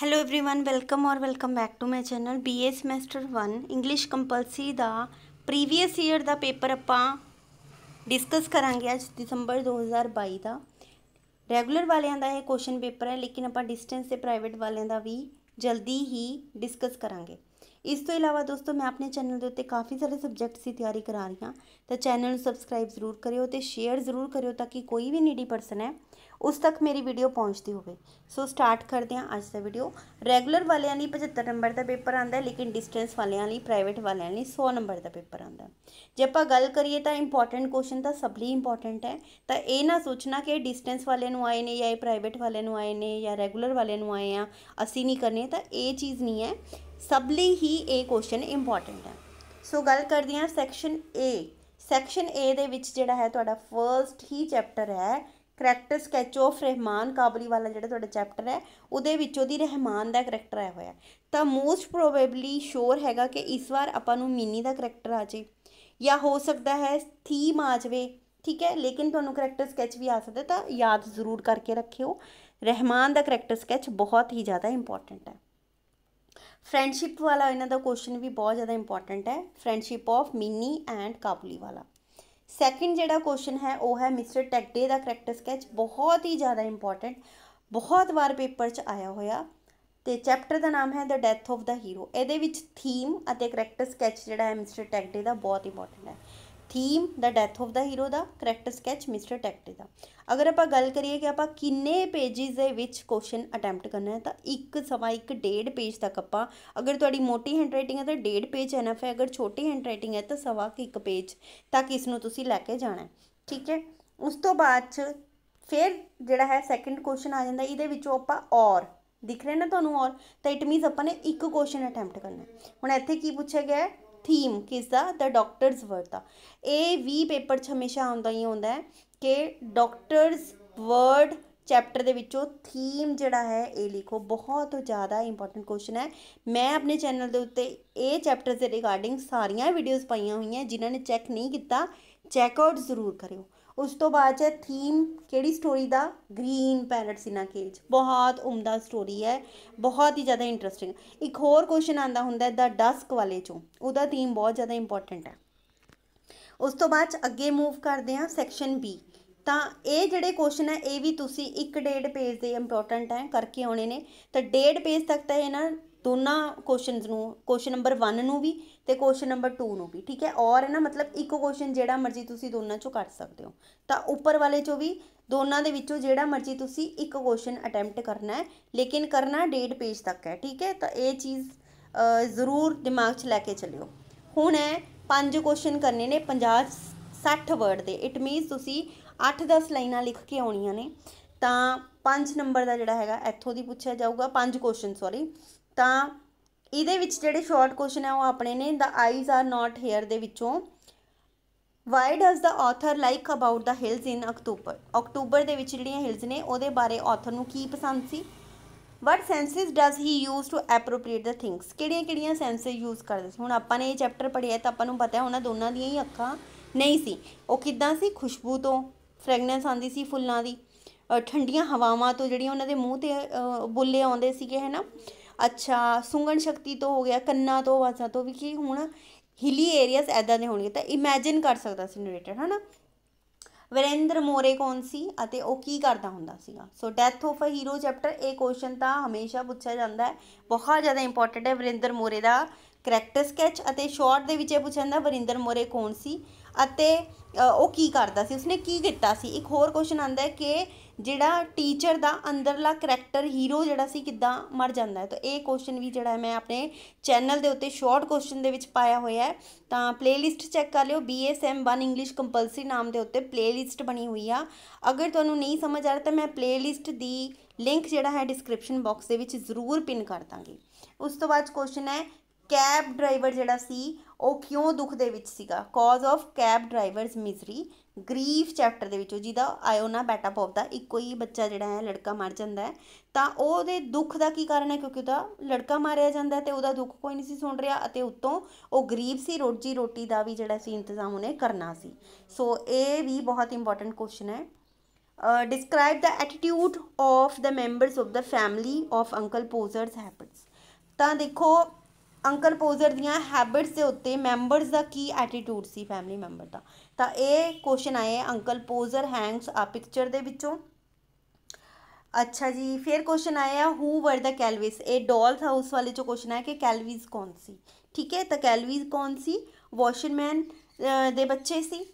hello everyone welcome ਔਰ welcome back to my channel BA semester 1 English compulsory ਦਾ previous year ਦਾ paper ਆਪਾਂ discuss ਕਰਾਂਗੇ ਅੱਜ ਦਸੰਬਰ 2022 ਦਾ ਰੈਗੂਲਰ ਵਾਲਿਆਂ ਦਾ ਇਹ ਕੁਐਸਚਨ ਪੇਪਰ ਹੈ ਲੇਕਿਨ ਆਪਾਂ ਡਿਸਟੈਂਸ ਤੇ ਪ੍ਰਾਈਵੇਟ ਵਾਲਿਆਂ ਦਾ ਵੀ ਜਲਦੀ ਹੀ ਡਿਸਕਸ ਕਰਾਂਗੇ ਇਸ ਤੋਂ ਇਲਾਵਾ ਦੋਸਤੋ ਮੈਂ ਆਪਣੇ ਚੈਨਲ ਦੇ ਉੱਤੇ ਕਾਫੀ ਸਾਰੇ ਸਬਜੈਕਟਸ ਦੀ ਤਿਆਰੀ ਕਰਾ ਰਹੀ ਹਾਂ ਤਾਂ ਚੈਨਲ ਨੂੰ ਸਬਸਕ੍ਰਾਈਬ ਜ਼ਰੂਰ ਕਰਿਓ ਤੇ ਸ਼ੇਅਰ ਜ਼ਰੂਰ ਕਰਿਓ ਤਾਂ ਕਿ ਕੋਈ ਵੀ ਨੀਡੀ ਪਰਸਨ ਹੈ ਉਸ ਤੱਕ ਮੇਰੀ ਵੀਡੀਓ ਪਹੁੰਚਦੀ ਹੋਵੇ ਸੋ ਸਟਾਰਟ ਕਰਦੇ ਹਾਂ ਅੱਜ ਦਾ ਵੀਡੀਓ ਰੈਗੂਲਰ ਵਾਲਿਆਂ ਲਈ 75 ਨੰਬਰ ਦਾ ਪੇਪਰ ਆਂਦਾ ਲੇਕਿਨ ਡਿਸਟੈਂਸ ਵਾਲਿਆਂ ਲਈ ਪ੍ਰਾਈਵੇਟ ਵਾਲਿਆਂ ਲਈ 100 ਨੰਬਰ ਦਾ ਪੇਪਰ ਆਂਦਾ ਜੇ ਆਪਾਂ ਗੱਲ ਕਰੀਏ ਤਾਂ ਇੰਪੋਰਟੈਂਟ ਕੁਐਸਚਨ ਤਾਂ ਸਭ ਲਈ ਇੰਪੋਰਟੈਂਟ ਹੈ ਤਾਂ ਇਹ ਨਾ ਸੋਚਣਾ ਕਿ ਡਿਸਟੈਂਸ ਵਾਲਿਆਂ ਨੂੰ ਆਏ ਨੇ ਜਾਂ ਇਹ ਪ੍ਰਾਈਵੇਟ ਵਾਲਿਆਂ ਨੂੰ ਆਏ ਨੇ ਜਾਂ ਰੈਗੂਲਰ ਵਾਲਿਆਂ ਨੂੰ ਆਏ ਆ ਅਸੀਂ ਨਹੀਂ ਕਰਨੇ ਤਾਂ ਇਹ ਚੀਜ਼ ਨਹੀਂ ਹੈ ਸਭ ਲਈ ਹੀ ਇਹ ਕੁਐਸਚਨ ਇੰਪੋਰਟੈਂਟ ਹੈ ਸੋ ਗੱਲ ਕਰਦੇ ਹਾਂ ਸੈਕਸ਼ਨ A ਸੈਕਸ਼ਨ A ਦੇ ਵਿੱਚ ਜਿਹੜਾ ਹੈ ਤੁਹਾਡਾ ਫਰਸਟ ਹੀ ਚੈਪਟਰ ਹੈ character sketch of Rahman Kabuliwala ਜਿਹੜਾ ਤੁਹਾਡਾ ਚੈਪਟਰ ਹੈ ਉਹਦੇ ਵਿੱਚ ਉਹਦੀ ਰਹਿਮਾਨ ਦਾ ਕਰੈਕਟਰ ਆਇਆ ਹੋਇਆ ਤਾਂ ਮੋਸਟ ਪ੍ਰੋਬੇਬਲੀ ਸ਼ੋਰ ਹੈਗਾ ਕਿ ਇਸ ਵਾਰ ਆਪਾਂ ਨੂੰ ਮਿੰਨੀ ਦਾ ਕਰੈਕਟਰ ਆ ਜੇ ਜਾਂ ਹੋ ਸਕਦਾ ਹੈ ਥੀਮ ਆ ਜਵੇ ਠੀਕ ਹੈ ਲੇਕਿਨ ਤੁਹਾਨੂੰ ਕਰੈਕਟਰ ਸਕੈਚ ਵੀ ਆ ਸਕਦਾ ਤਾਂ ਯਾਦ ਜ਼ਰੂਰ ਕਰਕੇ ਰੱਖਿਓ ਰਹਿਮਾਨ ਦਾ ਕਰੈਕਟਰ ਸਕੈਚ ਬਹੁਤ ਹੀ ਜ਼ਿਆਦਾ ਇੰਪੋਰਟੈਂਟ ਹੈ ਫਰੈਂਡਸ਼ਿਪ ਵਾਲਾ ਇਹਨਾਂ ਦਾ ਕੁਐਸਚਨ ਵੀ ਬਹੁਤ ਜ਼ਿਆਦਾ ਇੰਪੋਰਟੈਂਟ ਹੈ friendship of Mini and Kabuliwala second ਜਿਹੜਾ ਕੁਐਸਚਨ ਹੈ ਉਹ ਹੈ ਮਿਸਟਰ ਟੈਕਡੇ ਦਾ ਕਰੈਕਟਰ ਸਕੈਚ ਬਹੁਤ ਹੀ ਜ਼ਿਆਦਾ ਇੰਪੋਰਟੈਂਟ ਬਹੁਤ ਵਾਰ ਪੇਪਰ 'ਚ ਆਇਆ ਹੋਇਆ ਤੇ ਚੈਪਟਰ ਦਾ ਨਾਮ ਹੈ the death of the hero ਇਹਦੇ ਵਿੱਚ ਥੀਮ ਅਤੇ ਕਰੈਕਟਰ ਸਕੈਚ ਜਿਹੜਾ ਹੈ ਮਿਸਟਰ ਟੈਕਡੇ ਦਾ ਬਹੁਤ ਇੰਪੋਰਟੈਂਟ ਹੈ ਥੀਮ ਦਾ ਡੈਥ ਆਫ ਦਾ ਹੀਰੋ ਦਾ ਕੈਰੈਕਟਰ ਸਕੈਚ ਮਿਸਟਰ ਟੈਕਟੇ ਦਾ ਅਗਰ ਆਪਾਂ ਗੱਲ ਕਰੀਏ ਕਿ ਆਪਾਂ ਕਿੰਨੇ ਪੇजेस ਦੇ ਵਿੱਚ ਕੁਐਸਚਨ ਅਟੈਂਪਟ ਕਰਨਾ ਹੈ ਤਾਂ ਇੱਕ ਸਵਾ ਇੱਕ ਡੇਢ ਪੇਜ ਤੱਕ ਆਪਾਂ ਅਗਰ ਤੁਹਾਡੀ ਮੋਟੀ ਹੈਂਡ ਰਾਈਟਿੰਗ ਹੈ ਤਾਂ ਡੇਢ ਪੇਜ ਐਨਫ ਹੈ ਅਗਰ ਛੋਟੀ ਹੈਂਡ ਰਾਈਟਿੰਗ ਹੈ ਤਾਂ ਸਵਾ ਇੱਕ ਪੇਜ ਤੱਕ ਇਸ ਨੂੰ ਤੁਸੀਂ ਲੈ ਕੇ ਜਾਣਾ ਹੈ ਠੀਕ ਹੈ ਉਸ ਤੋਂ ਬਾਅਦ ਚ ਫਿਰ ਜਿਹੜਾ ਹੈ ਸੈਕੰਡ ਕੁਐਸਚਨ ਆ ਜਾਂਦਾ ਇਹਦੇ ਵਿੱਚੋਂ ਆਪਾਂ ਔਰ ਦਿਖ ਰਿਹਾ ਨਾ ਤੁਹਾਨੂੰ ਔਰ ਤਾਂ ਇਟ ਮੀਨਸ ਆਪਾਂ ਨੇ ਇੱਕ ਕੁਐਸਚਨ ਅਟੈਂਪਟ ਕਰਨਾ ਹੁਣ ਇੱਥੇ ਕੀ ਪੁੱਛਿਆ ਗਿਆ ਹੈ ਥੀਮ ਕਿਸ ਦਾ ਦ ਡਾਕਟਰਸ ਵਰਡ ਦਾ ਇਹ ਵੀ ਪੇਪਰ 'ਚ ਹਮੇਸ਼ਾ ਆਉਂਦਾ ਹੀ ਹੁੰਦਾ ਹੈ ਕਿ ਡਾਕਟਰਸ ਵਰਡ ਚੈਪਟਰ ਦੇ ਵਿੱਚੋਂ ਥੀਮ ਜਿਹੜਾ ਹੈ ਇਹ ਲਿਖੋ ਬਹੁਤ ਜ਼ਿਆਦਾ ਇੰਪੋਰਟੈਂਟ ਕੁਐਸਚਨ ਹੈ ਮੈਂ ਆਪਣੇ ਚੈਨਲ ਦੇ ਉੱਤੇ ਇਹ ਚੈਪਟਰਸ ਦੇ ਰਿਗਾਰਡਿੰਗ ਸਾਰੀਆਂ ਵੀਡੀਓਜ਼ ਪਾਈਆਂ ਹੋਈਆਂ ਜਿਨ੍ਹਾਂ ਨੇ ਚੈੱਕ ਨਹੀਂ ਕੀਤਾ ਚੈੱਕ ਆਊਟ ਜ਼ਰੂਰ ਕਰਿਓ ਉਸ ਤੋਂ ਬਾਅਦ ਚ ਥੀਮ ਕਿਹੜੀ ਸਟੋਰੀ ਦਾ ਗ੍ਰੀਨ ਪੈਰਟਸ ਸੀ ਨਾ ਕੇਜ ਬਹੁਤ ਉਮਦਾ ਸਟੋਰੀ ਹੈ ਬਹੁਤ ਹੀ ਜ਼ਿਆਦਾ ਇੰਟਰਸਟਿੰਗ ਇੱਕ ਹੋਰ ਕੁਐਸਚਨ ਆਂਦਾ ਹੁੰਦਾ ਹੈ ਦਾ ਡਸਕ ਵਾਲੇ ਚੋਂ ਉਹਦਾ ਥੀਮ ਬਹੁਤ ਜ਼ਿਆਦਾ ਇੰਪੋਰਟੈਂਟ ਹੈ ਉਸ ਤੋਂ ਬਾਅਦ ਅੱਗੇ ਮੂਵ ਕਰਦੇ ਹਾਂ ਸੈਕਸ਼ਨ ਬੀ ਤਾਂ ਇਹ ਜਿਹੜੇ ਕੁਐਸਚਨ ਹੈ ਇਹ ਵੀ ਤੁਸੀਂ ਇੱਕ ਡੇਢ ਪੇਜ ਦੇ ਇੰਪੋਰਟੈਂਟ ਹੈ ਕਰਕੇ ਆਉਣੇ ਨੇ ਤਾਂ ਡੇਢ ਪੇਜ ਤੱਕ ਤਾਂ ਇਹ ਨਾ ਦੋਨਾਂ ਕੁਐਸਚਨਸ ਨੂੰ ਕੁਐਸਚਨ ਨੰਬਰ 1 ਨੂੰ ਵੀ ਤੇ ਕੁਐਸਚਨ ਨੰਬਰ 2 ਨੂੰ ਵੀ ਠੀਕ ਹੈ ਔਰ ਹੈ ਨਾ ਮਤਲਬ ਇੱਕੋ ਕੁਐਸਚਨ ਜਿਹੜਾ ਮਰਜ਼ੀ ਤੁਸੀਂ ਦੋਨਾਂ ਚੋਂ ਕੱਢ ਸਕਦੇ ਹੋ ਤਾਂ ਉੱਪਰ ਵਾਲੇ ਚੋਂ ਵੀ ਦੋਨਾਂ ਦੇ ਵਿੱਚੋਂ ਜਿਹੜਾ ਮਰਜ਼ੀ ਤੁਸੀਂ ਇੱਕ ਕੁਐਸਚਨ ਅਟੈਂਪਟ ਕਰਨਾ ਹੈ ਲੇਕਿਨ ਕਰਨਾ ਡੇਢ ਪੇਜ ਤੱਕ ਹੈ ਠੀਕ ਹੈ ਤਾਂ ਇਹ ਚੀਜ਼ ਜ਼ਰੂਰ ਦਿਮਾਗ 'ਚ ਲੈ ਕੇ ਚੱਲਿਓ ਹੁਣ ਹੈ ਪੰਜ ਕੁਐਸਚਨ ਕਰਨੇ ਨੇ 50 60 ਵਰਡ ਦੇ ਇਟ ਮੀਨਸ ਤੁਸੀਂ 8-10 ਲਾਈਨਾਂ ਲਿਖ ਕੇ ਆਉਣੀਆਂ ਨੇ ਤਾਂ ਪੰਜ ਨੰਬਰ ਦਾ ਜਿਹੜਾ ਹੈਗਾ ਇੱਥੋਂ ਦੀ ਪੁੱਛਿਆ ਜਾਊਗਾ ਪੰਜ ਕੁਐਸਚਨ ਸੌਰੀ ਤਾਂ ਇਹਦੇ ਵਿੱਚ ਜਿਹੜੇ ਸ਼ਾਰਟ ਕੁਐਸਚਨ ਹੈ ਉਹ ਆਪਣੇ ਨੇ the eyes are not here ਦੇ ਵਿੱਚੋਂ why does the author like about the hills in October ਅਕਤੂਬਰ ਦੇ ਵਿੱਚ ਜਿਹੜੀਆਂ ਹਿਲਸ ਨੇ ਉਹਦੇ ਬਾਰੇ ਆਥਰ ਨੂੰ ਕੀ ਪਸੰਦ ਸੀ what senses does he use to appropriate the things ਕਿਹੜੀਆਂ ਕਿਹੜੀਆਂ ਸੈਂਸਸ ਯੂਜ਼ ਕਰਦੇ ਸੀ ਹੁਣ ਆਪਾਂ ਨੇ ਇਹ ਚੈਪਟਰ ਪੜ੍ਹਿਆ ਤਾਂ ਆਪਾਂ ਨੂੰ ਪਤਾ ਹੈ ਉਹਨਾਂ ਦੋਨਾਂ ਦੀਆਂ ਹੀ ਅੱਖਾਂ ਨਹੀਂ ਸੀ ਉਹ ਕਿੱਦਾਂ ਸੀ ਖੁਸ਼ਬੂ ਤੋਂ ਫ੍ਰੈਗਨੈਂਸ ਆਉਂਦੀ ਸੀ ਫੁੱਲਾਂ ਦੀ ਠੰਡੀਆਂ ਹਵਾਵਾਂ ਤੋਂ ਜਿਹੜੀਆਂ ਉਹਨਾਂ ਦੇ ਮੂੰਹ ਤੇ ਬੁੱਲੇ ਆਉਂਦੇ ਸੀਗੇ ਹੈਨਾ ਅੱਛਾ ਸੁੰਘਣ ਸ਼ਕਤੀ ਤੋਂ ਹੋ ਗਿਆ ਕੰਨਾਂ ਤੋਂ ਆਵਾਜ਼ਾਂ ਤੋਂ ਵੀ ਕੀ ਹੁਣ ਹਿਲੀ ਏਰੀਆਸ ਐਦਾਂ ਦੇ ਹੋਣਗੇ ਤਾਂ ਇਮੇਜਿਨ ਕਰ ਸਕਦਾ ਸੀ ਨਰੇਟਰ ਹਨਾ ਵਰਿੰਦਰ ਮੋਰੇ ਕੌਣ ਸੀ ਅਤੇ ਉਹ ਕੀ ਕਰਦਾ ਹੁੰਦਾ ਸੀਗਾ so death of a hero chapter ਇਹ ਕੁਐਸਚਨ ਤਾਂ ਹਮੇਸ਼ਾ ਪੁੱਛਿਆ ਜਾਂਦਾ ਹੈ ਬਹੁਤ ਜ਼ਿਆਦਾ ਇੰਪੋਰਟੈਂਟ ਹੈ ਵਰਿੰਦਰ ਮੋਰੇ ਦਾ ਕਰੈਕਟਰ ਸਕੈਚ ਅਤੇ ਸ਼ਾਰਟ ਦੇ ਵਿੱਚ ਇਹ ਪੁੱਛਿਆ ਜਾਂਦਾ ਵਰਿੰਦਰ ਮੋਰੇ ਕੌਣ ਸੀ ਅਤੇ ਉਹ ਕੀ ਕਰਦਾ ਸੀ ਉਸਨੇ ਕੀ ਕੀਤਾ ਸੀ ਇੱਕ ਹੋਰ ਕੁਐਸਚਨ ਆਂਦਾ ਹੈ ਕਿ ਜਿਹੜਾ ਟੀਚਰ ਦਾ ਅੰਦਰਲਾ ਕੈਰੈਕਟਰ ਹੀਰੋ ਜਿਹੜਾ ਸੀ ਕਿੱਦਾਂ ਮਰ ਜਾਂਦਾ ਹੈ ਤਾਂ ਇਹ ਕੁਐਸਚਨ ਵੀ ਜਿਹੜਾ ਹੈ ਮੈਂ ਆਪਣੇ ਚੈਨਲ ਦੇ ਉੱਤੇ ਸ਼ਾਰਟ ਕੁਐਸਚਨ ਦੇ ਵਿੱਚ ਪਾਇਆ ਹੋਇਆ ਹੈ ਤਾਂ ਪਲੇਲਿਸਟ ਚੈੱਕ ਕਰ ਲਿਓ BSM 1 ਇੰਗਲਿਸ਼ ਕੰਪਲਸਰੀ ਨਾਮ ਦੇ ਉੱਤੇ ਪਲੇਲਿਸਟ ਬਣੀ ਹੋਈ ਆ ਅਗਰ ਤੁਹਾਨੂੰ ਨਹੀਂ ਸਮਝ ਆ ਰਿਹਾ ਤਾਂ ਮੈਂ ਪਲੇਲਿਸਟ ਦੀ ਲਿੰਕ ਜਿਹੜਾ ਹੈ ਡਿਸਕ੍ਰਿਪਸ਼ਨ ਬਾਕਸ ਦੇ ਵਿੱਚ ਜ਼ਰੂਰ ਪਿਨ ਕਰ ਦਾਂਗੀ ਉਸ ਤੋਂ ਬਾਅਦ ਕੁਐਸਚਨ ਹੈ ਕੈਬ ਡਰਾਈਵਰ ਜਿਹੜਾ ਸੀ ਉਹ ਕਿਉਂ ਦੁੱਖ ਦੇ ਵਿੱਚ ਸੀਗਾ cause of cab driver's misery grief chapter ਦੇ ਵਿੱਚ ਉਹ ਜਿਹਦਾ ਆਇਓਨਾ ਪੌਪ ਦਾ ਇੱਕੋ ਹੀ ਬੱਚਾ ਜਿਹੜਾ ਹੈ ਲੜਕਾ ਮਰ ਜਾਂਦਾ ਹੈ ਤਾਂ ਉਹਦੇ ਦੁੱਖ ਦਾ ਕੀ ਕਾਰਨ ਹੈ ਕਿਉਂਕਿ ਉਹਦਾ ਲੜਕਾ ਮਾਰਿਆ ਜਾਂਦਾ ਤੇ ਉਹਦਾ ਦੁੱਖ ਕੋਈ ਨਹੀਂ ਸੀ ਸੁਣ ਰਿਹਾ ਅਤੇ ਉੱਤੋਂ ਉਹ ਗਰੀਬ ਸੀ ਰੋਜੀ ਰੋਟੀ ਦਾ ਵੀ ਜਿਹੜਾ ਸੀ ਇੰਤਜ਼ਾਮ ਉਹਨੇ ਕਰਨਾ ਸੀ ਸੋ ਇਹ ਵੀ ਬਹੁਤ ਇੰਪੋਰਟੈਂਟ ਕੁਐਸਚਨ ਹੈ describe the attitude of the members of the family of Uncle Podger's happens ਤਾਂ ਦੇਖੋ ਅੰਕਲ ਪੋਜ਼ਰ ਦੀਆਂ ਹੈਬਿਟਸ ਦੇ ਉੱਤੇ ਮੈਂਬਰਸ ਦਾ ਕੀ ਐਟੀਟਿਊਡ ਸੀ ਫੈਮਿਲੀ ਮੈਂਬਰ ਦਾ ਤਾਂ ਇਹ ਕੁਐਸਚਨ ਆਏ ਅੰਕਲ ਪੋਜ਼ਰ ਹੈਂਗਸ ਆ ਪਿਕਚਰ ਦੇ ਵਿੱਚੋਂ ਅੱਛਾ ਜੀ ਫਿਰ ਕੁਐਸਚਨ ਆਇਆ ਹੂ ਵਰ ਦਾ ਕੈਲਵਿਸ ਇਹ ਡੋਲਸ ਹਾਊਸ ਵਾਲੇ ਚੋਂ ਕੁਐਸਚਨ ਆਇਆ ਕਿ ਕੈਲਵਿਸ ਕੌਣ ਸੀ ਠੀਕ ਹੈ ਤਾਂ ਕੈਲਵਿਸ ਕੌਣ ਸੀ ਵਾਸ਼ਰਮੈਨ ਦੇ ਬੱਚੇ ਸੀ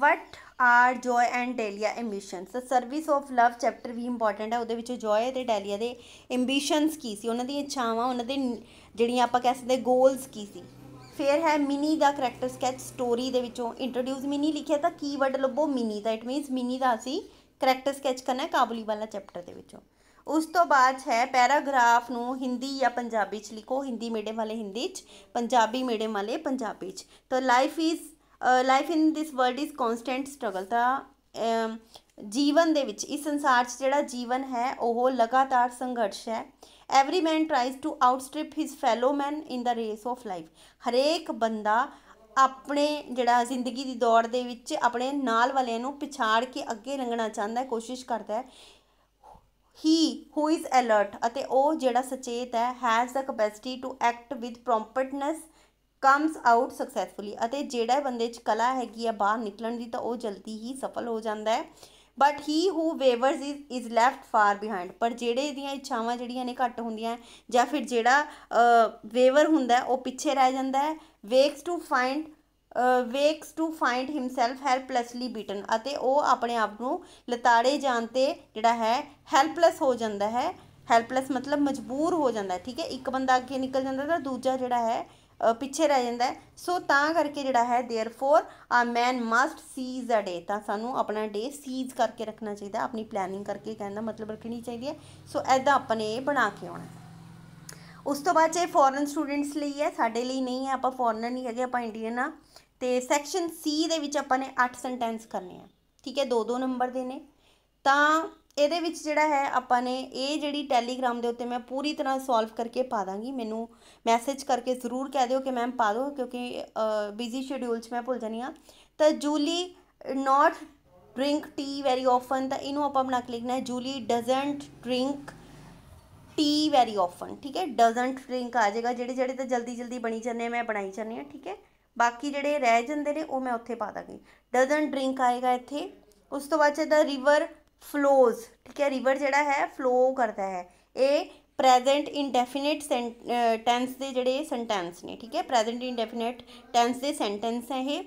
what are Joe and Delia ambitions the service of love chapter ਵੀ ਇੰਪੋਰਟੈਂਟ ਹੈ ਉਹਦੇ ਵਿੱਚ ਜੋਏ ਤੇ ਡੈਲੀਆ ਦੇ ਐਂਬੀਸ਼ਨਸ ਕੀ ਸੀ ਉਹਨਾਂ ਦੀਆਂ ਇੱਛਾਵਾਂ ਉਹਨਾਂ ਦੇ ਜਿਹੜੀਆਂ ਆਪਾਂ ਕਹਿ ਸਕਦੇ ਗੋਲਸ ਕੀ ਸੀ ਫਿਰ ਹੈ ਮਿਨੀ ਦਾ ਕੈਰੈਕਟਰ ਸਕੈਚ ਸਟੋਰੀ ਦੇ ਵਿੱਚੋਂ ਇੰਟਰੋਡਿਊਸ ਮਿਨੀ ਲਿਖਿਆ ਤਾਂ ਕੀਵਰਡ ਲੱਭੋ ਮਿਨੀ ਦਾ ਇਟ ਮੀਨਸ ਮਿਨੀ ਦਾ ਸੀ ਕੈਰੈਕਟਰ ਸਕੈਚ ਕਰਨਾ ਹੈ ਕਾਬੁਲੀ ਵਾਲਾ ਚੈਪਟਰ ਦੇ ਵਿੱਚੋਂ ਉਸ ਤੋਂ ਬਾਅਦ ਹੈ ਪੈਰਾਗ੍ਰਾਫ ਨੂੰ ਹਿੰਦੀ ਜਾਂ ਪੰਜਾਬੀ ਚ ਲਿਖੋ ਹਿੰਦੀ ਮੀਡੀਅਮ ਵਾਲੇ ਹਿੰਦੀ ਚ ਪੰਜਾਬੀ ਮੀਡੀਅਮ ਵਾਲੇ ਪੰਜਾਬੀ ਚ ਤਾਂ life is life in this world is constant struggle ਤਾਂ ਜੀਵਨ ਦੇ ਵਿੱਚ ਇਸ ਸੰਸਾਰ 'ਚ ਜਿਹੜਾ ਜੀਵਨ ਹੈ ਉਹ ਲਗਾਤਾਰ ਸੰਘਰਸ਼ ਹੈ every man tries to outstrip his fellow man in the race of life ਹਰੇਕ ਬੰਦਾ ਆਪਣੇ ਜਿਹੜਾ ਜ਼ਿੰਦਗੀ ਦੀ ਦੌੜ ਦੇ ਵਿੱਚ ਆਪਣੇ ਨਾਲ ਵਾਲਿਆਂ ਨੂੰ ਪਿਛਾੜ ਕੇ ਅੱਗੇ ਲੰਘਣਾ ਚਾਹੁੰਦਾ ਹੈ ਕੋਸ਼ਿਸ਼ ਕਰਦਾ ਹੈ ਹੀ ਹੂ ਇਜ਼ ਅਲਰਟ ਅਤੇ ਉਹ ਜਿਹੜਾ ਸੁਚੇਤ ਹੈ has the capacity to act with promptness comes out successfully ਅਤੇ ਜਿਹੜਾ ਬੰਦੇ 'ਚ ਕਲਾ ਹੈਗੀ ਆ ਬਾਹਰ ਨਿਕਲਣ ਦੀ ਤਾਂ ਉਹ ਜਲਦੀ ਹੀ ਸਫਲ ਹੋ ਜਾਂਦਾ ਹੈ but he who wavers is is left far behind ਪਰ ਜਿਹੜੇ ਦੀਆਂ ਇੱਛਾਵਾਂ ਜਿਹੜੀਆਂ ਨੇ ਘੱਟ ਹੁੰਦੀਆਂ ਜਾਂ ਫਿਰ ਜਿਹੜਾ ਵੇਵਰ ਹੁੰਦਾ ਉਹ ਪਿੱਛੇ ਰਹਿ ਜਾਂਦਾ ਹੈ wakes to find wakes to find himself helplessly beaten ਅਤੇ ਉਹ ਆਪਣੇ ਆਪ ਨੂੰ ਲਤਾੜੇ ਜਾਣ ਤੇ ਜਿਹੜਾ ਹੈ ਹੈਲਪਲੈਸ ਹੋ ਜਾਂਦਾ ਹੈ ਹੈਲਪਲੈਸ ਮਤਲਬ ਮਜਬੂਰ ਹੋ ਜਾਂਦਾ ਹੈ ਠੀਕ ਹੈ ਇੱਕ ਬੰਦਾ ਅੱਗੇ ਨਿਕਲ ਜਾਂਦਾ ਤਾਂ ਦੂਜਾ ਜਿਹੜਾ ਹੈ ਪਿੱਛੇ ਰਹਿ ਜਾਂਦਾ ਹੈ ਸੋ ਤਾਂ ਕਰਕੇ ਜਿਹੜਾ ਹੈ देयरफॉर ਆ ਮੈਨ ਮਸਟ ਸੀਜ਼ ਅ ਡੇ ਤਾਂ ਸਾਨੂੰ ਆਪਣਾ ਡੇ ਸੀਜ਼ ਕਰਕੇ ਰੱਖਣਾ ਚਾਹੀਦਾ ਆਪਣੀ ਪਲੈਨਿੰਗ ਕਰਕੇ ਕਹਿੰਦਾ ਮਤਲਬ ਰੱਖਣੀ ਚਾਹੀਦੀ ਹੈ ਸੋ ਐਦਾਂ ਆਪਾਂ ਨੇ ਇਹ ਬਣਾ ਕੇ ਆਉਣਾ ਉਸ ਤੋਂ ਬਾਅਦ ਇਹ ਫੋਰਨ ਸਟੂਡੈਂਟਸ ਲਈ ਹੈ ਸਾਡੇ ਲਈ ਨਹੀਂ ਹੈ ਆਪਾਂ ਫੋਰਨਰ ਨਹੀਂ ਹੈਗੇ ਆਪਾਂ ਇੰਡੀਅਨ ਆ ਤੇ ਸੈਕਸ਼ਨ ਸੀ ਦੇ ਵਿੱਚ ਆਪਾਂ ਨੇ 8 ਸੈਂਟੈਂਸ ਕਰਨੇ ਆ ਠੀਕ ਹੈ ਦੋ ਦੋ ਨੰਬਰ ਦੇ ਨੇ ਤਾਂ ਇਹਦੇ ਵਿੱਚ ਜਿਹੜਾ ਹੈ ਆਪਾਂ ਨੇ ਇਹ ਜਿਹੜੀ ਟੈਲੀਗ੍ਰਾਮ ਦੇ ਉੱਤੇ ਮੈਂ ਪੂਰੀ ਤਰ੍ਹਾਂ ਸੋਲਵ ਕਰਕੇ ਪਾ ਦਾਂਗੀ ਮੈਨੂੰ ਮੈਸੇਜ ਕਰਕੇ ਜ਼ਰੂਰ ਕਹਿ ਦਿਓ ਕਿ ਮੈਮ ਪਾ ਦਿਓ ਕਿਉਂਕਿ ਬਿਜ਼ੀ ਸ਼ਡਿਊਲ 'ਚ ਮੈਂ ਭੁੱਲ ਜਾਨੀ ਆ ਤਾਂ Julie not drink tea very often ਤਾਂ ਇਹਨੂੰ ਆਪਾਂ ਬਣਾ ਕੇ ਲਿਖਣਾ ਹੈ Julie doesn't drink tea very often ਠੀਕ ਹੈ ਡਸਨਟ ਡਰਿੰਕ ਆ ਜਾਏਗਾ ਜਿਹੜੇ ਜਿਹੜੇ ਤਾਂ ਜਲਦੀ ਜਲਦੀ ਬਣੀ ਜਾਂਦੇ ਮੈਂ ਬਣਾਈ ਜਾਂਦੀ ਆ ਠੀਕ ਹੈ ਬਾਕੀ ਜਿਹੜੇ ਰਹਿ ਜਾਂਦੇ ਨੇ ਉਹ ਮੈਂ ਉੱਥੇ ਪਾ ਦਾਂਗੀ ਡਸਨਟ ਡਰਿੰਕ ਆਏਗਾ ਇੱਥੇ ਉਸ ਤੋਂ ਬਾਅਦ ਇਹਦਾ ਰਿਵਰ ਫਲੋਜ਼ ਠੀਕ ਹੈ ਰਿਵਰ ਜਿਹੜਾ ਹੈ ਫਲੋ ਕਰਦਾ ਹੈ ਇਹ ਪ੍ਰੈਜ਼ੈਂਟ ਇਨਡੈਫੀਨਿਟ ਟੈਂਸ ਦੇ ਜਿਹੜੇ ਸੈਂਟੈਂਸ ਨੇ ਠੀਕ ਹੈ ਪ੍ਰੈਜ਼ੈਂਟ ਇਨਡੈਫੀਨਿਟ ਟੈਂਸ ਦੇ ਸੈਂਟੈਂਸ ਹੈ ਇਹ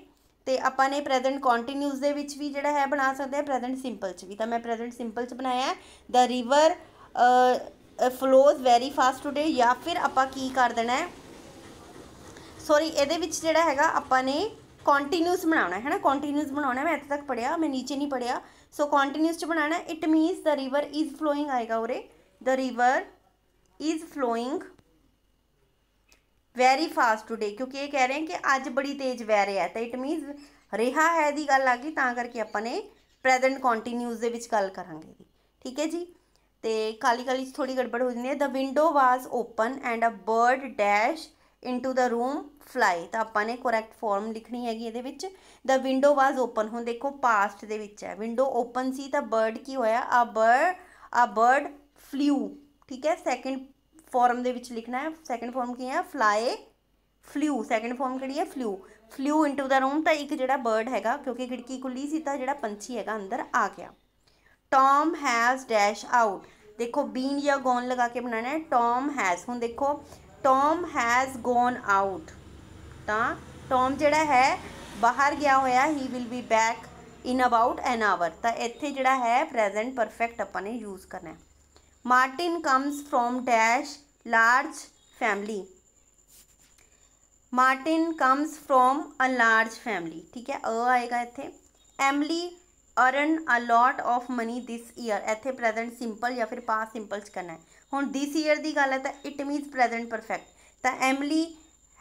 ਤੇ ਆਪਾਂ ਨੇ ਪ੍ਰੈਜ਼ੈਂਟ ਕੰਟੀਨਿਊਸ ਦੇ ਵਿੱਚ ਵੀ ਜਿਹੜਾ ਹੈ ਬਣਾ ਸਕਦੇ ਆ ਪ੍ਰੈਜ਼ੈਂਟ ਸਿੰਪਲ ਚ ਵੀ ਤਾਂ ਮੈਂ ਪ੍ਰੈਜ਼ੈਂਟ ਸਿੰਪਲ ਚ ਬਣਾਇਆ the river flows very fast today ਜਾਂ ਫਿਰ ਆਪਾਂ ਕੀ ਕਰ ਦੇਣਾ ਹੈ ਸੌਰੀ ਇਹਦੇ ਵਿੱਚ ਜਿਹੜਾ ਹੈਗਾ ਆਪਾਂ ਨੇ ਕੰਟੀਨਿਊਸ ਬਣਾਉਣਾ ਹੈ ਨਾ ਕੰਟੀਨਿਊਸ ਬਣਾਉਣਾ ਮੈਂ ਇੱਥੇ ਤੱਕ ਪੜਿਆ ਮੈਂ ਨੀਚੇ ਨਹੀਂ ਪੜਿਆ ਸੋ ਕੰਟੀਨਿਊਸ ਚ ਬਣਾਣਾ it means the river is flowing ਆਏਗਾ ਉਰੇ the river is flowing very fast today ਕਿਉਂਕਿ ਇਹ ਕਹਿ ਰਹੇ ਹਨ ਕਿ ਅੱਜ ਬੜੀ ਤੇਜ਼ ਵਹਿ ਰਿਹਾ ਤਾਂ ਇਟ ਮੀਨਸ ਰਿਹਾ ਹੈ ਦੀ ਗੱਲ ਆ ਗਈ ਤਾਂ ਕਰਕੇ ਆਪਾਂ ਨੇ ਪ੍ਰੈਜ਼ੈਂਟ ਕੰਟੀਨਿਊਸ ਦੇ ਵਿੱਚ ਗੱਲ ਕਰਾਂਗੇ ਠੀਕ ਹੈ ਜੀ ਤੇ ਕਾਲੀ ਕਾਲੀ ਥੋੜੀ ਗੜਬੜ ਹੋ ਜਾਂਦੀ ਹੈ the window was open and a bird dash into the room fly ਤਾਂ ਆਪਾਂ ਨੇ ਕਰੈਕਟ ਫਾਰਮ ਲਿਖਣੀ ਹੈਗੀ ਇਹਦੇ ਵਿੱਚ ਦ ਵਿੰਡੋ ਵਾਸ ਓਪਨ ਹੁਣ ਦੇਖੋ ਪਾਸਟ ਦੇ ਵਿੱਚ ਹੈ ਵਿੰਡੋ ਓਪਨ ਸੀ ਤਾਂ ਬਰਡ ਕੀ ਹੋਇਆ ਆ ਬਰਡ ਆ ਬਰਡ ਫਲਿਊ ठीक है सैकेंड फॉर्म के लिखना है सैकेंड फॉर्म की है फ्लाए फ्ल्यू सैकेंड फॉर्म कही है flew flew into the room तो एक जो बर्ड हैगा क्योंकि खिड़की खुली सी तो जो पंछी है अंदर आ गया टॉम हैज़ डैश आउट देखो बीन या गोन लगा के बनाने टॉम हैज़ हूँ देखो टॉम हैज़ गोन आउट तो टॉम जड़ा है बाहर गया हो he will be back in about an hour तो इतने जोड़ा है प्रेजेंट परफेक्ट अपने यूज़ करना है Martin comes from dash large family Martin comes from a large family ठीक है अ आएगा इतने Emily earn a lot of money this year इतने प्रेजेंट सिंपल या फिर पास सिंपल च करना है हूँ दिस ईयर की गल है तो इट मीनस प्रेजेंट परफेक्ट तो एमली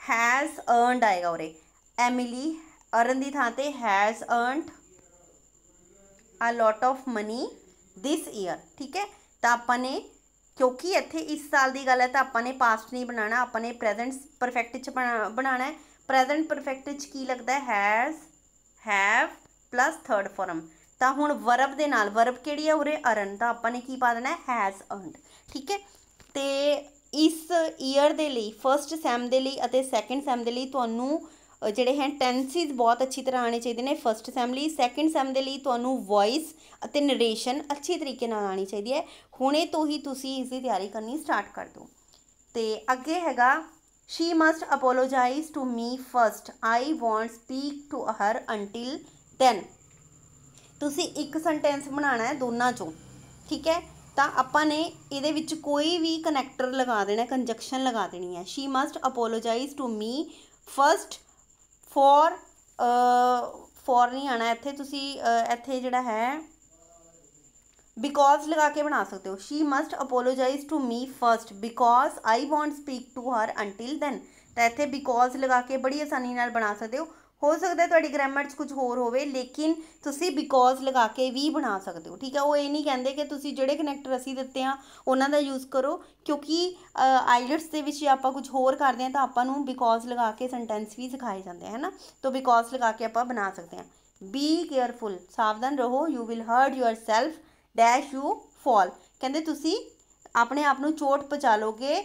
हैज़ अर्नड आएगा उरे एमली अर्न की थान पर has earned a lot of money this year ठीक है ਤਾਂ ਆਪਾਂ ਨੇ ਕਿਉਂਕਿ ਇੱਥੇ ਇਸ ਸਾਲ ਦੀ ਗੱਲ ਹੈ ਤਾਂ ਆਪਾਂ ਨੇ ਪਾਸਟ ਨਹੀਂ ਬਣਾਣਾ ਆਪਾਂ ਨੇ ਪ੍ਰੈਜ਼ੈਂਟ ਪਰਫੈਕਟ ਚ ਬਣਾਣਾ ਹੈ ਪ੍ਰੈਜ਼ੈਂਟ ਪਰਫੈਕਟ ਚ ਕੀ ਲੱਗਦਾ ਹੈ has have plus third form ਤਾਂ ਹੁਣ ਵਰਬ ਦੇ ਨਾਲ ਵਰਬ ਕਿਹੜੀ ਹੈ ਉਰੇ ਅਰਨ ਤਾਂ ਆਪਾਂ ਨੇ ਕੀ ਪਾ ਦੇਣਾ ਹੈ ਹੈਜ਼ ਅਰਨਡ ਠੀਕ ਹੈ ਤੇ ਇਸ ਈਅਰ ਦੇ ਲਈ ਫਰਸਟ ਸੈਮ ਦੇ ਲਈ ਅਤੇ ਸੈਕੰਡ ਸੈਮ ਦੇ ਲਈ ਤੁਹਾਨੂੰ ਜਿਹੜੇ ਹੈ ਟੈਂਸਿਸ ਬਹੁਤ ਅੱਛੀ ਤਰ੍ਹਾਂ ਆਣੇ ਚਾਹੀਦੇ ਨੇ ਫਰਸਟ ਸੈਮ ਲਈ ਸੈਕੰਡ ਸੈਮ ਦੇ ਲਈ ਤੁਹਾਨੂੰ ਵੌਇਸ ਅਤੇ ਨਰੇਸ਼ਨ ਅੱਛੇ ਤਰੀਕੇ ਨਾਲ ਆਣੀ ਚਾਹੀਦੀ ਹੈ ਹੁਣੇ ਤੋਂ ਹੀ ਤੁਸੀਂ ਇਸ ਦੀ ਤਿਆਰੀ ਕਰਨੀ ਸਟਾਰਟ ਕਰ ਦਿਓ ਤੇ ਅੱਗੇ ਹੈਗਾ she must apologise to me first I want speak to her until then ਤੁਸੀਂ ਇੱਕ ਸੈਂਟੈਂਸ ਬਣਾਉਣਾ ਹੈ ਦੋਨਾਂ ਚੋਂ ਠੀਕ ਹੈ ਤਾਂ ਆਪਾਂ ਨੇ ਇਹਦੇ ਵਿੱਚ ਕੋਈ ਵੀ ਕਨੈਕਟਰ ਲਗਾ ਦੇਣਾ ਕੰਜੰਕਸ਼ਨ ਲਗਾ ਦੇਣੀ ਹੈ she must apologise to me first for for नहीं आना इतने इतने जोड़ा है बिकॉज लगा के बना सकते हो she must apologise to me first because I want speak to her until then तो इतने बिकॉज लगा के बड़ी आसानी बना सकते हो ਹੋ ਸਕਦਾ ਤੁਹਾਡੀ ਗ੍ਰਾਮਰ 'ਚ ਕੁਝ ਹੋਰ ਹੋਵੇ ਲੇਕਿਨ ਤੁਸੀਂ ਬਿਕੋਜ਼ ਲਗਾ ਕੇ ਵੀ ਬਣਾ ਸਕਦੇ ਹੋ ਠੀਕ ਹੈ ਉਹ ਇਹ ਨਹੀਂ ਕਹਿੰਦੇ ਕਿ ਤੁਸੀਂ ਜਿਹੜੇ ਕਨੈਕਟਰ ਅਸੀਂ ਦਿੱਤੇ ਆ ਉਹਨਾਂ ਦਾ ਯੂਜ਼ ਕਰੋ ਕਿਉਂਕਿ ਆਈਲਟਸ ਦੇ ਵਿੱਚ ਆਪਾਂ ਕੁਝ ਹੋਰ ਕਰਦੇ ਆ ਤਾਂ ਆਪਾਂ ਨੂੰ ਬਿਕੋਜ਼ ਲਗਾ ਕੇ ਸੈਂਟੈਂਸ ਵੀ ਸਿਖਾਏ ਜਾਂਦੇ ਹੈ ਨਾ ਤਾਂ ਬਿਕੋਜ਼ ਲਗਾ ਕੇ ਆਪਾਂ ਬਣਾ ਸਕਦੇ ਆ ਬੀ ਕੇਅਰਫੁਲ ਸਾਵਧਾਨ ਰਹੋ you will hurt yourself dash you fall ਕਹਿੰਦੇ ਤੁਸੀਂ ਆਪਣੇ ਆਪ ਨੂੰ ਚੋਟ ਪਹੁੰਚਾ ਲੋਗੇ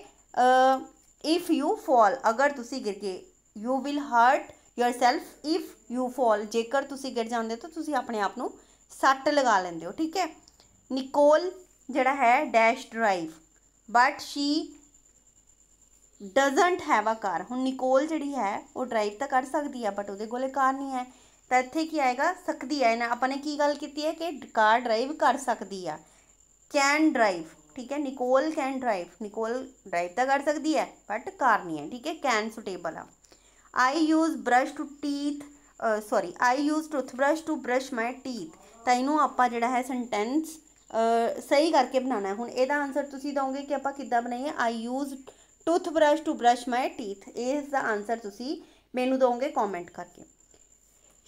ਇਫ ਯੂ ਫਾਲ ਅਗਰ ਤੁਸੀਂ ਗਿਰ ਗਏ you will hurt yourself if you fall ਜੇਕਰ ਤੁਸੀਂ ਗਿਰ ਜਾਂਦੇ ਹੋ ਤਾਂ ਤੁਸੀਂ ਆਪਣੇ ਆਪ ਨੂੰ ਸੱਟ ਲਗਾ ਲੈਂਦੇ ਹੋ ਠੀਕ ਹੈ ਨਿਕੋਲ ਜਿਹੜਾ ਹੈ dash drive but she doesn't have a car ਹੁਣ ਨਿਕੋਲ ਜਿਹੜੀ ਹੈ ਉਹ ਡਰਾਈਵ ਤਾਂ ਕਰ ਸਕਦੀ ਹੈ ਬਟ ਉਹਦੇ ਕੋਲੇ ਕਾਰ ਨਹੀਂ ਹੈ ਤਾਂ ਇੱਥੇ ਕੀ ਆਏਗਾ ਸਕਦੀ ਹੈ ਨਾ ਆਪਾਂ ਨੇ ਕੀ ਗੱਲ ਕੀਤੀ ਹੈ ਕਿ ਕਾਰ ਡਰਾਈਵ ਕਰ ਸਕਦੀ ਆ ਕੈਨ ਡਰਾਈਵ ਠੀਕ ਹੈ Nicole can drive Nicole drive ਤਾਂ ਕਰ ਸਕਦੀ ਹੈ ਬਟ ਕਾਰ ਨਹੀਂ ਹੈ ਠੀਕ ਹੈ ਕੈਨ ਸੁਟੇਬਲ ਆ I use brush to teeth sorry I use toothbrush to brush my teeth तो इनू आप जोड़ा है सेंटेंस सही करके बनाना हूँ यद आंसर तुम दोगे कि आप कि बनाइए I use toothbrush to brush my teeth इसका आंसर तुम मैनू दोगे कॉमेंट करके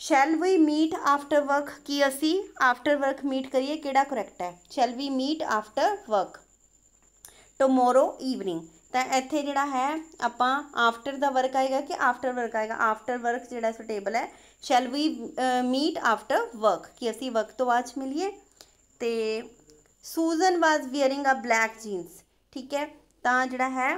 shall we meet after work कि असी आफ्टर वर्क मीट करिए करैक्ट है shall we meet after work tomorrow evening ਤਾਂ ਇੱਥੇ ਜਿਹੜਾ ਹੈ ਆਪਾਂ ਆਫਟਰ ਦਾ ਵਰਕ ਆਏਗਾ ਕਿ ਆਫਟਰ ਵਰਕ ਆਏਗਾ ਆਫਟਰ ਵਰਕ ਜਿਹੜਾ ਸੋ ਟੇਬਲ ਹੈ shall we meet after work ਕਿ ਅਸੀਂ ਵਰਕ ਤੋਂ ਬਾਅਦ ਮਿਲੀਏ ਤੇ Susan was wearing a black jeans ਠੀਕ ਹੈ ਤਾਂ ਜਿਹੜਾ ਹੈ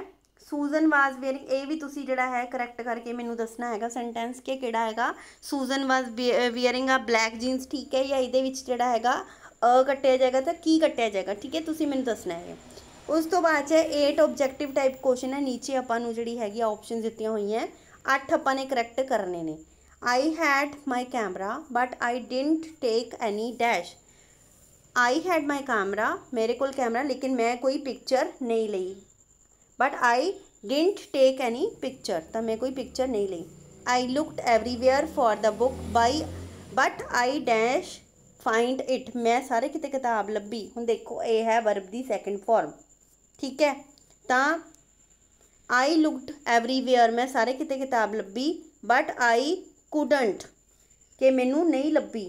ਸੂਜ਼ਨ ਵਾਸ ਵੇਅਰਿੰਗ ਇਹ ਵੀ ਤੁਸੀਂ ਜਿਹੜਾ ਹੈ ਕਰੈਕਟ ਕਰਕੇ ਮੈਨੂੰ ਦੱਸਣਾ ਹੈਗਾ ਸੈਂਟੈਂਸ ਕਿ ਕਿਹੜਾ ਹੈਗਾ Susan was wearing a black jeans ਠੀਕ ਹੈ ਜਾਂ ਇਹਦੇ ਵਿੱਚ ਜਿਹੜਾ ਹੈਗਾ ਅ ਕੱਟਿਆ ਜਾਏਗਾ ਤਾਂ ਕੀ ਕੱਟਿਆ ਜਾਏਗਾ ਠੀਕ ਹੈ ਤੁਸੀਂ ਮੈਨੂੰ ਦੱਸਣਾ ਹੈ उस तो बाद एट ऑबजैक्टिव टाइप क्वेश्चन है नीचे अपन जी है ऑप्शन दिखाई हुई हैं अठ अपा ने करैक्ट करने ने I had my camera but I didn't take any dash I had my camera मेरे को कैमरा लेकिन मैं कोई पिक्चर नहीं ली but I didn't take any picture तो मैं कोई पिक्चर नहीं ली I looked everywhere for the book by but I dash find it मैं सारे कितने किताब लभी हूँ देखो ये है वर्ब की सैकेंड फॉर्म ठीक है तो आई लुकड एवरीवेयर मैं सारे कितने किताब ली बट आई कूडंट के मैनू नहीं ली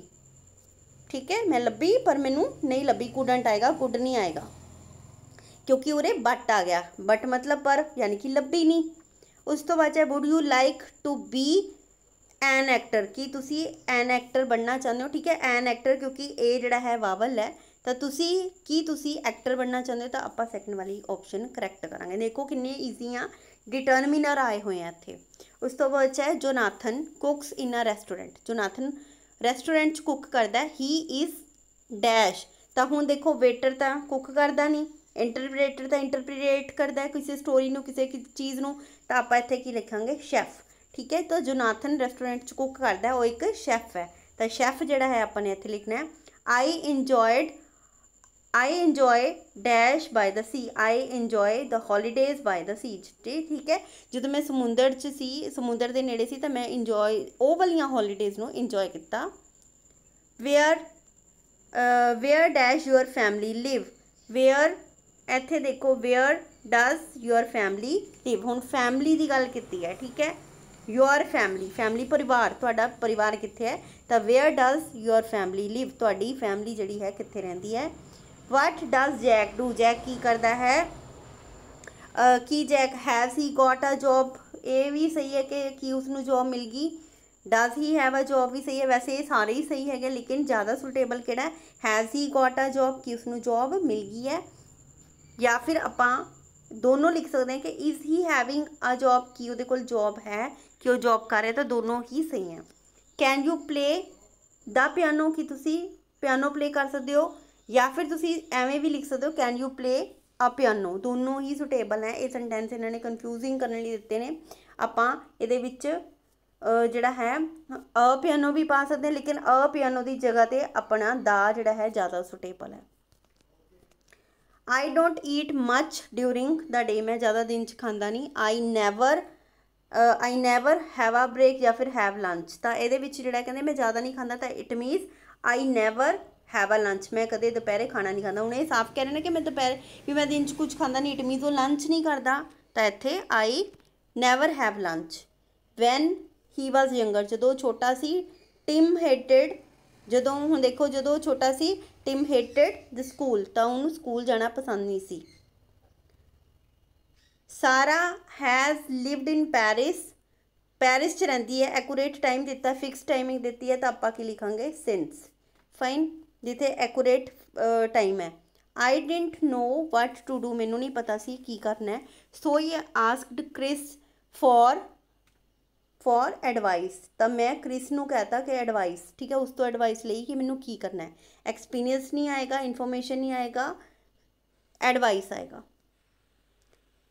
ठीक है मैं ली पर मैनू नहीं ली कूडंट आएगा कुड नहीं आएगा क्योंकि उरे बट आ गया बट मतलब पर यानी कि लभी नहीं उस तो बाद would you like to be an actor कि तुम एन एक्टर बनना चाहते हो ठीक है एन एक्टर क्योंकि ए जड़ा है वावल है ਤਾਂ ਤੁਸੀਂ ਕੀ ਤੁਸੀਂ ਐਕਟਰ ਬਣਨਾ ਚਾਹੁੰਦੇ ਹੋ ਤਾਂ ਆਪਾਂ ਸੈਕੰਡ ਵਾਲੀ ਆਪਸ਼ਨ ਕਰੈਕਟ ਕਰਾਂਗੇ ਦੇਖੋ ਕਿੰਨੇ ਈਜ਼ੀ ਆ ਡਿਟਰਮਿਨਰ ਆਏ ਹੋਏ ਆ ਇੱਥੇ ਉਸ ਤੋਂ ਬਾਅਦ ਹੈ Jonathan cooks in a restaurant Jonathan restaurant 'ਚ ਕੁੱਕ ਕਰਦਾ ਹੀ ਇਜ਼ ਡੈਸ਼ ਤਾਂ ਹੁਣ ਦੇਖੋ ਵੇਟਰ ਤਾਂ ਕੁੱਕ ਕਰਦਾ ਨਹੀਂ ਇੰਟਰਪ੍ਰੀਟਰ ਤਾਂ ਇੰਟਰਪ੍ਰੀਟ ਕਰਦਾ ਕਿਸੇ ਸਟੋਰੀ ਨੂੰ ਕਿਸੇ ਚੀਜ਼ ਨੂੰ ਤਾਂ ਆਪਾਂ ਇੱਥੇ ਕੀ ਲਿਖਾਂਗੇ ਸ਼ੈਫ ਠੀਕ ਹੈ ਤਾਂ ਜੋਨਾਥਨ ਰੈਸਟੋਰੈਂਟ 'ਚ ਕੁੱਕ ਕਰਦਾ ਉਹ ਇੱਕ ਸ਼ੈਫ ਹੈ ਤਾਂ ਸ਼ੈਫ ਜਿਹੜਾ ਹੈ ਆਪਾਂ ਨੇ ਇੱਥੇ ਲਿਖਣਾ ਹੈ I enjoyed I enjoy dash by the sea I enjoy the holidays by the sea ਠੀਕ ਹੈ ਜਦੋਂ ਮੈਂ ਸਮੁੰਦਰ 'ਚ ਸੀ ਸਮੁੰਦਰ ਦੇ ਨੇੜੇ ਸੀ ਤਾਂ ਮੈਂ enjoy ਉਹ ਵਾਲੀਆਂ ਹੌਲੀਡੇਜ਼ ਨੂੰ enjoy ਕੀਤਾ where uh, where dash your family live where ਇੱਥੇ ਦੇਖੋ where does your family live ਹੁਣ family ਦੀ ਗੱਲ ਕੀਤੀ ਹੈ ਠੀਕ ਹੈ ਯੂਅਰ ਫੈਮਿਲੀ ਫੈਮਿਲੀ ਪਰਿਵਾਰ ਤੁਹਾਡਾ ਪਰਿਵਾਰ ਕਿੱਥੇ ਹੈ ਤਾਂ where does your family live ਤੁਹਾਡੀ ਫੈਮਿਲੀ ਜਿਹੜੀ ਹੈ ਕਿੱਥੇ ਰਹਿੰਦੀ ਹੈ what does Jack do Jack ਕੀ ਕਰਦਾ ਹੈ ਕੀ Jack have he got a job ਇਹ ਵੀ ਸਹੀ ਹੈ ਕਿ ਕੀ ਉਸ ਨੂੰ ਜੌਬ ਮਿਲ ਗਈ does he have a job ਵੀ ਸਹੀ ਹੈ ਵੈਸੇ ਇਹ ਸਾਰੇ ਹੀ ਸਹੀ ਹੈਗੇ ਲੇਕਿਨ ਜ਼ਿਆਦਾ ਸੂਟੇਬਲ ਕਿਹੜਾ has he got a job ਕਿ ਉਸ ਨੂੰ ਜੌਬ ਮਿਲ ਗਈ ਹੈ ਜਾਂ ਫਿਰ ਆਪਾਂ ਦੋਨੋਂ ਲਿਖ ਸਕਦੇ ਹਾਂ ਕਿ is he having a job ਕੀ ਉਹਦੇ ਕੋਲ ਜੌਬ ਹੈ ਕਿ ਉਹ ਜੌਬ ਕਰ ਰਿਹਾ ਤਾਂ ਦੋਨੋਂ ਹੀ ਸਹੀ ਹੈ can you play the piano ਕੀ ਤੁਸੀਂ ਪਿਆਨੋ ਪਲੇ ਕਰ ਸਕਦੇ ਹੋ ਜਾਂ ਫਿਰ ਤੁਸੀਂ ਐਵੇਂ ਵੀ ਲਿਖ ਸਕਦੇ ਹੋ can you play a piano ਦੋਨੋਂ ਹੀ ਸੁਟੇਬਲ ਹੈ ਇਹ ਸੈਂਟੈਂਸ ਇਹਨਾਂ ਨੇ ਕਨਫਿਊਜ਼ਿੰਗ ਕਰਨ ਲਈ ਦਿੱਤੇ ਨੇ ਆਪਾਂ ਇਹਦੇ ਵਿੱਚ ਜਿਹੜਾ ਹੈ ਅ ਪਿਆਨੋ ਵੀ ਪਾ ਸਕਦੇ ਹਾਂ ਲੇਕਿਨ ਅ ਪਿਆਨੋ ਦੀ ਜਗ੍ਹਾ ਤੇ ਆਪਣਾ ਦਾ ਜਿਹੜਾ ਹੈ ਜ਼ਿਆਦਾ ਸੁਟੇਬਲ ਹੈ I don't eat much during the day ਮੈਂ ਜ਼ਿਆਦਾ ਦਿਨ ਚ ਖਾਂਦਾ ਨਹੀਂ I never I never have a break ਜਾਂ ਫਿਰ ਹੈਵ ਲੰਚ ਤਾਂ ਇਹਦੇ ਵਿੱਚ ਜਿਹੜਾ ਕਹਿੰਦੇ ਮੈਂ ਜ਼ਿਆਦਾ ਨਹੀਂ ਖਾਂਦਾ ਤਾਂ it means I never have a lunch ਮੈਂ ਕਦੇ ਦੁਪਹਿਰੇ ਖਾਣਾ ਨਹੀਂ ਖਾਂਦਾ ਹੁਣ ਇਹ ਸਾਫ਼ ਕਹਿ ਰਹੇ ਨੇ ਕਿ ਮੈਂ ਦੁਪਹਿਰ ਵੀ ਮੈਂ ਦਿਨ 'ਚ ਕੁਝ ਖਾਂਦਾ ਨਹੀਂ ਇਟ ਮੀਨਸ ਉਹ ਲੰਚ ਨਹੀਂ ਕਰਦਾ ਤਾਂ ਇੱਥੇ I never have lunch when he was younger ਜਦੋਂ ਛੋਟਾ ਸੀ ਟਿਮ ਹੇਟਡ ਜਦੋਂ ਹੁਣ ਦੇਖੋ ਜਦੋਂ ਛੋਟਾ ਸੀ ਟਿਮ ਹੇਟਡ ਦ ਸਕੂਲ ਤਾਂ ਉਹਨੂੰ ਸਕੂਲ ਜਾਣਾ ਪਸੰਦ ਨਹੀਂ ਸੀ ਸਾਰਾ has lived in Paris Paris ਚ ਰਹਿੰਦੀ ਹੈ ਐਕੂਰੇਟ ਟਾਈਮ ਦਿੱਤਾ ਫਿਕਸ ਟਾਈਮਿੰਗ ਦਿੱਤੀ ਹੈ ਤਾਂ ਆਪਾਂ ਕੀ ਲਿਖਾਂਗੇ ਸਿੰਸ ਫਾਈਨ जिथे एकूरेट टाइम है I didn't know what to do मैनू नहीं पता सी की करना है सो ये asked Chris for for advice तो मैं क्रिस न कहता कि एडवाइस ठीक है उस तो एडवाइस ले कि मैं की करना है एक्सपीरियंस नहीं आएगा इन्फॉर्मेसन नहीं आएगा एडवाइस आएगा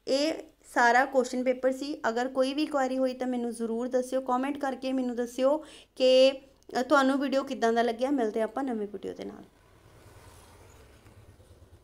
ये सारा क्वेश्चन पेपर से अगर कोई भी क्वायरी हुई तो मैं जरूर दस्यो कॉमेंट करके मैं दस्यो कि ਤੁਹਾਨੂੰ ਵੀਡੀਓ ਕਿੱਦਾਂ ਦਾ ਲੱਗਿਆ ਮਿਲਦੇ ਆਪਾਂ ਨਵੀਂ ਵੀਡੀਓ ਦੇ ਨਾਲ